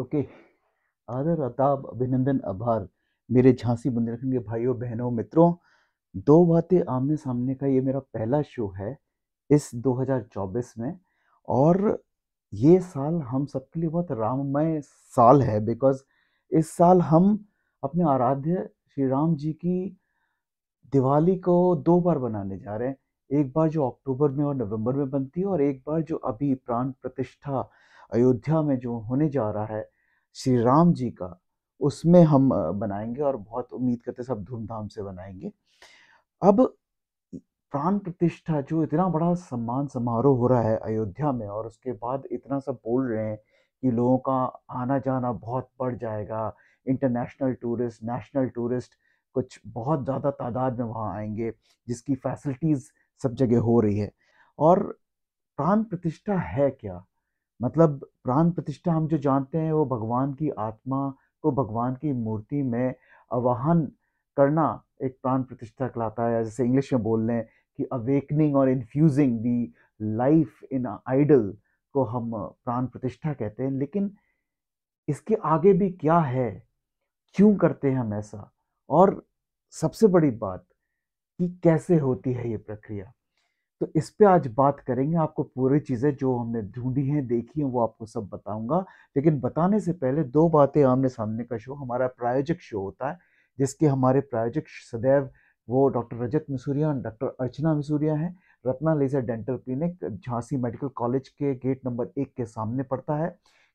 Okay आदर अदाब अभिनंदन आभार मेरे झांसी बुंदेलखंड के भाइयों बहनों मित्रों दो बातें आमने सामने का ये मेरा पहला शो है इस 2024 में और ये साल हम सबके लिए बहुत राममय साल है बिकॉज इस साल हम अपने आराध्य श्री राम जी की दिवाली को दो बार बनाने जा रहे हैं एक बार जो अक्टूबर में और नवंबर में बनती है और एक बार जो अभी प्राण प्रतिष्ठा अयोध्या में जो होने जा रहा है श्री राम जी का उसमें हम बनाएंगे और बहुत उम्मीद करते सब धूमधाम से बनाएंगे अब प्राण प्रतिष्ठा जो इतना बड़ा सम्मान समारोह हो रहा है अयोध्या में और उसके बाद इतना सब बोल रहे हैं कि लोगों का आना जाना बहुत बढ़ जाएगा इंटरनेशनल टूरिस्ट नेशनल टूरिस्ट कुछ बहुत ज़्यादा तादाद में वहाँ आएंगे जिसकी फैसिलिटीज़ सब जगह हो रही है और प्राण प्रतिष्ठा है क्या मतलब प्राण प्रतिष्ठा हम जो जानते हैं वो भगवान की आत्मा को भगवान की मूर्ति में आवाहन करना एक प्राण प्रतिष्ठा कहलाता है जैसे इंग्लिश में बोल लें कि अवेकनिंग और infusing the life in idol को हम प्राण प्रतिष्ठा कहते हैं लेकिन इसके आगे भी क्या है क्यों करते हैं हम ऐसा और सबसे बड़ी बात कि कैसे होती है ये प्रक्रिया तो इस पे आज बात करेंगे आपको पूरी चीज़ें जो हमने ढूंढी हैं देखी हैं वो आपको सब बताऊंगा लेकिन बताने से पहले दो बातें आमने सामने का शो हमारा प्रायोजक शो होता है जिसके हमारे प्रायोजक सदैव वो डॉक्टर रजत मिसूरिया डॉक्टर अर्चना मिसूरिया हैं Ratna laser dental clinic Jhansi medical college के गेट नंबर एक के सामने पड़ता है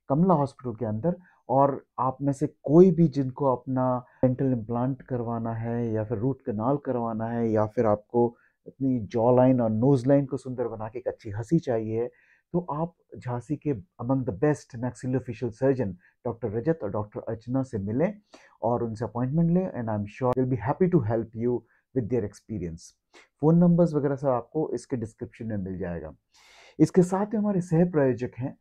कमला हॉस्पिटल के अंदर और आप में से कोई भी जिनको अपना डेंटल इम्प्लांट करवाना है या फिर रूट कनाल करवाना है या फिर आपको अपनी जॉ लाइन और नोज लाइन को सुंदर बना के एक अच्छी हंसी चाहिए तो आप झांसी के among the best maxillofacial surgeon doctor Rajat और डॉक्टर अर्चना से मिलें और उनसे अपॉइंटमेंट लें and I am sure will be happy to help you with their experience phone numbers वगैरह सब आपको इसके डिस्क्रिप्शन में मिल जाएगा इसके साथ ही हमारे सह प्रायोजक हैं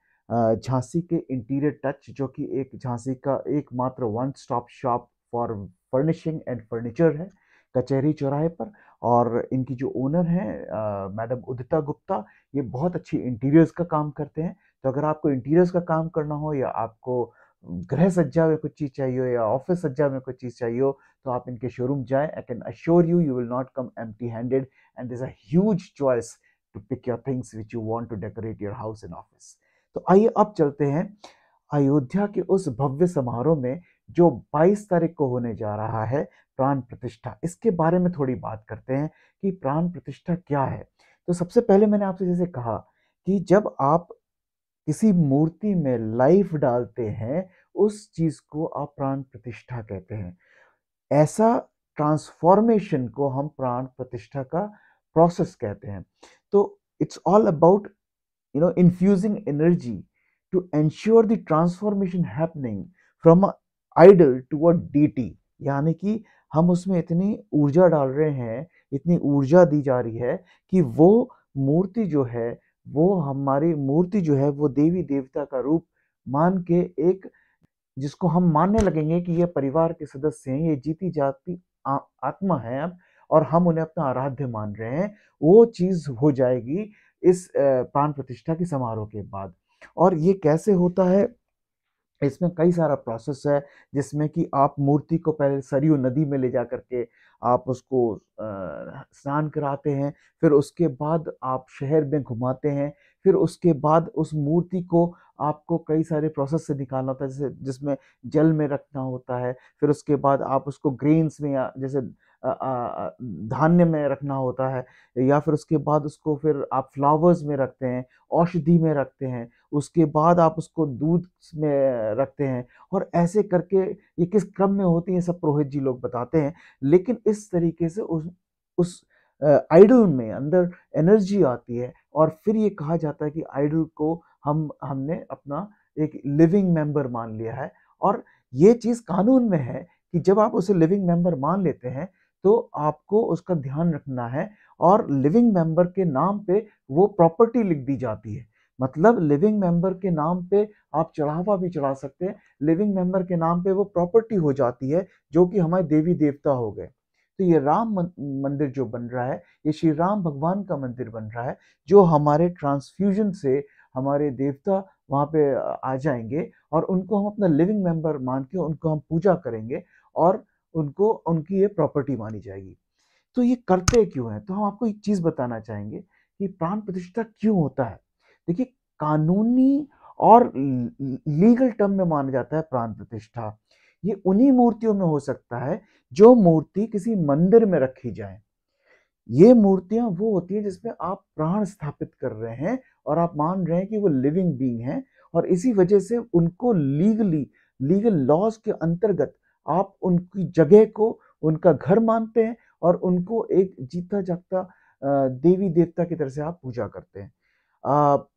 झांसी के इंटीरियर टच जो कि एक झांसी का एकमात्र one stop shop for furnishing and furniture है कचहरी चौराहे पर और इनकी जो ओनर हैं मैडम उदिता गुप्ता ये बहुत अच्छी इंटीरियर्स का काम करते हैं तो अगर आपको इंटीरियर्स का काम करना हो या आपको गृह सज्जा में कुछ चीज़ चाहिए हो या ऑफिस सज्जा में कुछ चीज़ चाहिए हो तो आप इनके शोरूम जाएं I can assure you you will not come एम handed and this a huge choice to pick your things which you want to decorate your house and office तो आइए अब चलते हैं अयोध्या के उस भव्य समारोह में जो 22 तारीख को होने जा रहा है प्राण प्रतिष्ठा इसके बारे में थोड़ी बात करते हैं कि प्राण प्रतिष्ठा क्या है तो सबसे पहले मैंने आपसे जैसे कहा कि जब आप किसी मूर्ति में लाइफ डालते हैं उस चीज़ को आप प्राण प्रतिष्ठा कहते हैं ऐसा ट्रांसफॉर्मेशन को हम प्राण प्रतिष्ठा का प्रोसेस कहते हैं तो it's all about you know infusing energy to ensure the transformation happening from idol to a deity यानी कि हम उसमें इतनी ऊर्जा डाल रहे हैं इतनी ऊर्जा दी जा रही है कि वो मूर्ति जो है वो हमारी मूर्ति जो है वो देवी देवता का रूप मान के एक जिसको हम मानने लगेंगे कि ये परिवार के सदस्य हैं ये जीती जाती आत्मा है अब और हम उन्हें अपना आराध्य मान रहे हैं वो चीज़ हो जाएगी इस प्राण प्रतिष्ठा के समारोह के बाद और ये कैसे होता है इसमें कई सारा प्रोसेस है जिसमें कि आप मूर्ति को पहले सरयू नदी में ले जा करके आप उसको स्नान कराते हैं फिर उसके बाद आप शहर में घुमाते हैं फिर उसके बाद उस मूर्ति को आपको कई सारे प्रोसेस से निकालना होता है जैसे जिसमें जल में रखना होता है फिर उसके बाद आप उसको ग्रेन्स में या जैसे धान्य में रखना होता है या फिर उसके बाद उसको फिर आप फ्लावर्स में रखते हैं औषधि में रखते हैं उसके बाद आप उसको दूध में रखते हैं और ऐसे करके ये किस क्रम में होती है सब पुरोहित जी लोग बताते हैं लेकिन इस तरीके से उस उस आइडल में अंदर एनर्जी आती है और फिर ये कहा जाता है कि आइडल को हम हमने अपना एक लिविंग मेंबर मान लिया है और ये चीज़ कानून में है कि जब आप उसे लिविंग मेंबर मान लेते हैं तो आपको उसका ध्यान रखना है और लिविंग मेंबर के नाम पे वो प्रॉपर्टी लिख दी जाती है मतलब लिविंग मेंबर के नाम पे आप चढ़ावा भी चढ़ा सकते हैं लिविंग मेंबर के नाम पे वो प्रॉपर्टी हो जाती है जो कि हमारे देवी देवता हो गए तो ये राम मंदिर जो बन रहा है ये श्री राम भगवान का मंदिर बन रहा है जो हमारे ट्रांसफ्यूजन से हमारे देवता वहाँ पे आ जाएंगे और उनको हम अपना लिविंग मेंबर मान के उनको हम पूजा करेंगे और उनको उनकी ये प्रॉपर्टी मानी जाएगी तो ये करते क्यों हैं तो हम आपको एक चीज़ बताना चाहेंगे कि प्राण प्रतिष्ठा क्यों होता है देखिए कानूनी और लीगल टर्म में माना जाता है प्राण प्रतिष्ठा ये उन्हीं मूर्तियों में हो सकता है जो मूर्ति किसी मंदिर में रखी जाए ये मूर्तियां वो होती है जिसमें आप प्राण स्थापित कर रहे हैं और आप मान रहे हैं कि वो लिविंग बींग हैं और इसी वजह से उनको लीगली लीगल लॉज के अंतर्गत आप उनकी जगह को उनका घर मानते हैं और उनको एक जीता जागता देवी देवता की तरह से आप पूजा करते हैं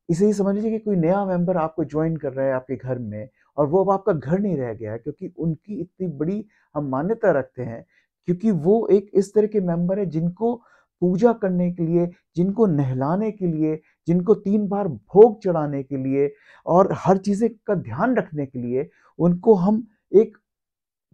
इसे ही समझ लीजिए कि कोई नया मेंबर आपको ज्वाइन कर रहा है आपके घर में और वो अब आपका घर नहीं रह गया है क्योंकि उनकी इतनी बड़ी हम मान्यता रखते हैं क्योंकि वो एक इस तरह के मेंबर है जिनको पूजा करने के लिए जिनको नहलाने के लिए जिनको तीन बार भोग चढ़ाने के लिए और हर चीज़ें का ध्यान रखने के लिए उनको हम एक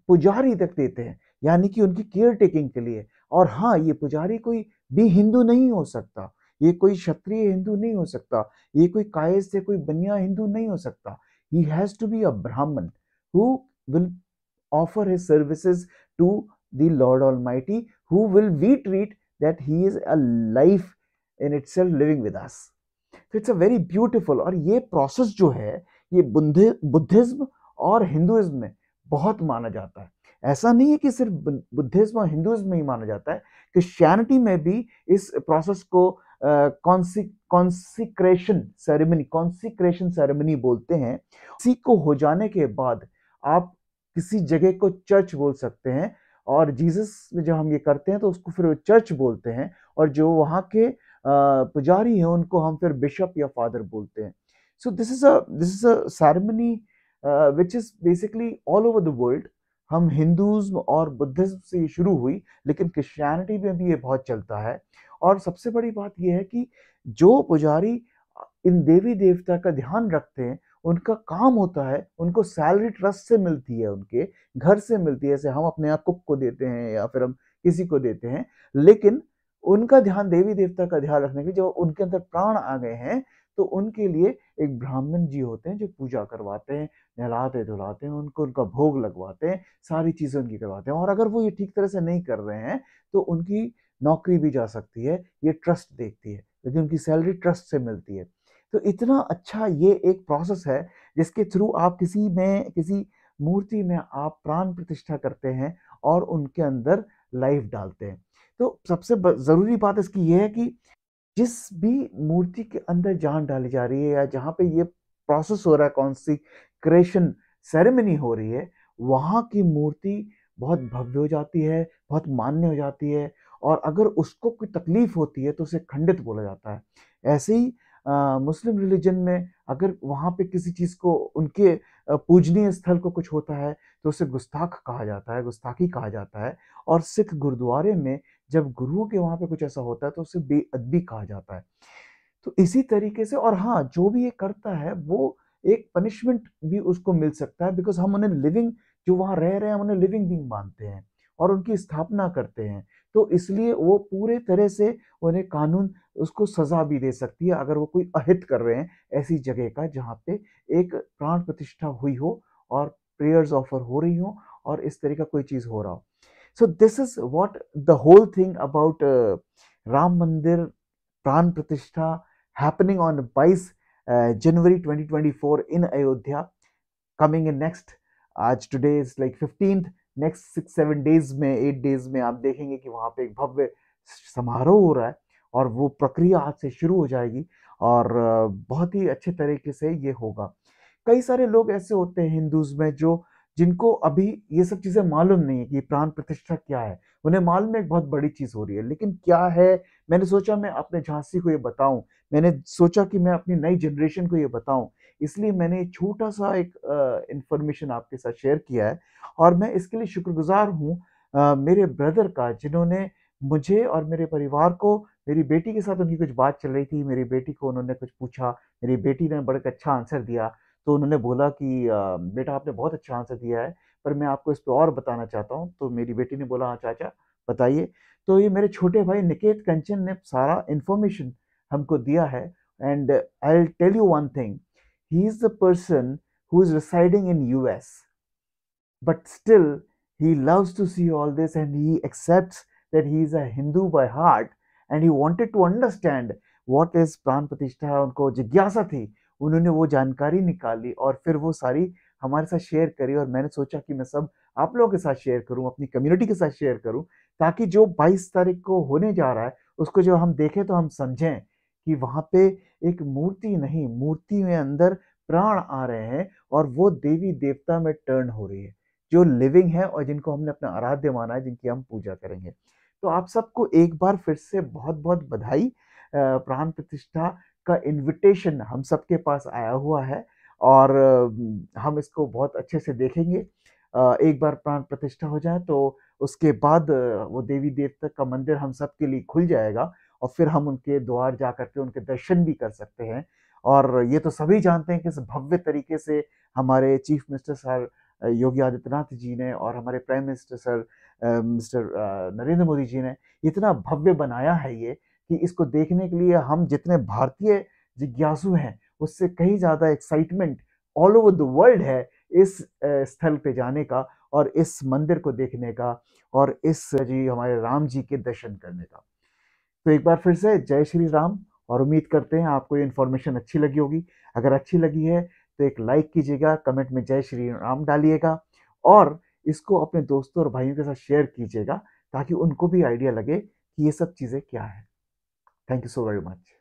पुजारी तक देते हैं यानी कि उनकी केयर टेकिंग के लिए और हाँ ये पुजारी कोई भी हिंदू नहीं हो सकता ये कोई क्षत्रिय हिंदू नहीं हो सकता ये कोई कायस से कोई बनिया हिंदू नहीं हो सकता he has to be a Brahmin who will offer his services to the lord almighty who will we treat that he is a life in itself living with us तो इट्स अ वेरी ब्यूटिफुल और ये process जो है ये Buddhism और हिंदुज़्म में बहुत माना जाता है ऐसा नहीं है कि सिर्फ बुद्धिज्म और हिंदुज्म में ही माना जाता है क्रिश्चियनिटी में भी इस प्रोसेस को कॉन्सिक्रेशन सेरेमनी कॉन्सिक्रेशन सेरेमनी बोलते हैं सी को हो जाने के बाद आप किसी जगह को चर्च बोल सकते हैं और जीसस में जब हम ये करते हैं तो उसको फिर चर्च बोलते हैं और जो वहाँ के पुजारी हैं उनको हम फिर बिशप या फादर बोलते हैं so this is a this is a ceremony which is basically all over the world हम हिंदूज़ और बुद्धिज़्म से ये शुरू हुई लेकिन क्रिश्चियनिटी में भी ये बहुत चलता है और सबसे बड़ी बात यह है कि जो पुजारी इन देवी देवता का ध्यान रखते हैं उनका काम होता है उनको सैलरी ट्रस्ट से मिलती है उनके घर से मिलती है जैसे हम अपने आप कुक को देते हैं या फिर हम किसी को देते हैं लेकिन उनका ध्यान देवी देवता का ध्यान रखने के लिए जब उनके अंदर प्राण आ गए हैं तो उनके लिए एक ब्राह्मण जी होते हैं जो पूजा करवाते हैं नहलाते धुलाते हैं उनको उनका भोग लगवाते हैं सारी चीज़ें उनकी करवाते हैं और अगर वो ये ठीक तरह से नहीं कर रहे हैं तो उनकी नौकरी भी जा सकती है ये ट्रस्ट देखती है क्योंकि उनकी सैलरी ट्रस्ट से मिलती है तो इतना अच्छा ये एक प्रोसेस है जिसके थ्रू आप किसी में किसी मूर्ति में आप प्राण प्रतिष्ठा करते हैं और उनके अंदर लाइफ डालते हैं तो सबसे ज़रूरी बात इसकी यह है कि जिस भी मूर्ति के अंदर जान डाली जा रही है या जहाँ पे ये प्रोसेस हो रहा है कौन सी क्रेशन सेरेमनी हो रही है वहाँ की मूर्ति बहुत भव्य हो जाती है बहुत मान्य हो जाती है और अगर उसको कोई तकलीफ होती है तो उसे खंडित बोला जाता है ऐसे ही आ, मुस्लिम रिलीजन में अगर वहाँ पे किसी चीज़ को उनके पूजनीय स्थल को कुछ होता है तो उसे गुस्ताख कहा जाता है गुस्ताखी कहा जाता है और सिख गुरुद्वारे में जब गुरुओं के वहाँ पे कुछ ऐसा होता है तो उसे बेअदबी कहा जाता है तो इसी तरीके से और हाँ जो भी ये करता है वो एक पनिशमेंट भी उसको मिल सकता है बिकॉज हम उन्हें लिविंग जो वहां रह रहे हैं उन्हें लिविंग बींग मानते हैं और उनकी स्थापना करते हैं तो इसलिए वो पूरे तरह से उन्हें कानून उसको सज़ा भी दे सकती है अगर वो कोई अहित कर रहे हैं ऐसी जगह का जहाँ पे एक प्राण प्रतिष्ठा हुई हो और प्रेयर्स ऑफर हो रही हो और इस तरह का कोई चीज़ हो रहा हो So this is what the whole thing about uh, Ram Mandir Pran Pratishtha happening on 22 uh, January 2024 in Ayodhya coming in next आज today is like fifteenth next six seven days में एट डेज में आप देखेंगे कि वहाँ पे एक भव्य समारोह हो रहा है और वो प्रक्रिया आज से शुरू हो जाएगी और uh, बहुत ही अच्छे तरीके से ये होगा कई सारे लोग ऐसे होते हैं हिंदूज में जो जिनको अभी ये सब चीज़ें मालूम नहीं है कि प्राण प्रतिष्ठा क्या है उन्हें मालूम है एक बहुत बड़ी चीज़ हो रही है लेकिन क्या है मैंने सोचा मैं अपने झांसी को ये बताऊं मैंने सोचा कि मैं अपनी नई जनरेशन को ये बताऊं इसलिए मैंने छोटा सा एक इन्फॉर्मेशन आपके साथ शेयर किया है और मैं इसके लिए शुक्रगुजार हूँ मेरे ब्रदर का जिन्होंने मुझे और मेरे परिवार को मेरी बेटी के साथ उनकी कुछ बात चल रही थी मेरी बेटी को उन्होंने कुछ पूछा मेरी बेटी ने बड़ा अच्छा आंसर दिया तो उन्होंने बोला कि बेटा आपने बहुत अच्छा आंसर दिया है पर मैं आपको इस पर और बताना चाहता हूँ तो मेरी बेटी ने बोला हाँ चाचा बताइए तो ये मेरे छोटे भाई निकेत कंचन ने सारा इन्फॉर्मेशन हमको दिया है and I tell you one thing he is the person who is residing in U S but still he loves to see all this and he accept that he is a Hindu by heart and he wanted to understand what is प्राण प्रतिष्ठा उनको जिज्ञासा थी उन्होंने वो जानकारी निकाली और फिर वो सारी हमारे साथ शेयर करी और मैंने सोचा कि मैं सब आप लोगों के साथ शेयर करूं अपनी कम्युनिटी के साथ शेयर करूं ताकि जो 22 तारीख को होने जा रहा है उसको जो हम देखें तो हम समझें कि वहाँ पे एक मूर्ति नहीं मूर्ति में अंदर प्राण आ रहे हैं और वो देवी देवता में टर्न हो रही है जो लिविंग है और जिनको हमने अपना आराध्य माना है जिनकी हम पूजा करेंगे तो आप सबको एक बार फिर से बहुत बहुत बधाई प्राण प्रतिष्ठा का इनविटेशन हम सबके पास आया हुआ है और हम इसको बहुत अच्छे से देखेंगे एक बार प्राण प्रतिष्ठा हो जाए तो उसके बाद वो देवी देवता का मंदिर हम सब के लिए खुल जाएगा और फिर हम उनके द्वार जा करके उनके दर्शन भी कर सकते हैं और ये तो सभी जानते हैं कि इस भव्य तरीके से हमारे chief minister sir Yogi Adityanath ji ने और हमारे prime minister sir mister Narendra Modi ji ने इतना भव्य बनाया है ये कि इसको देखने के लिए हम जितने भारतीय जिज्ञासु हैं उससे कहीं ज़्यादा excitement all over the world है इस स्थल पे जाने का और इस मंदिर को देखने का और इस जी हमारे राम जी के दर्शन करने का तो एक बार फिर से जय श्री राम और उम्मीद करते हैं आपको ये इन्फॉर्मेशन अच्छी लगी होगी अगर अच्छी लगी है तो एक लाइक कीजिएगा कमेंट में जय श्री राम डालिएगा और इसको अपने दोस्तों और भाइयों के साथ शेयर कीजिएगा ताकि उनको भी आइडिया लगे कि ये सब चीज़ें क्या हैं Thank you so very much.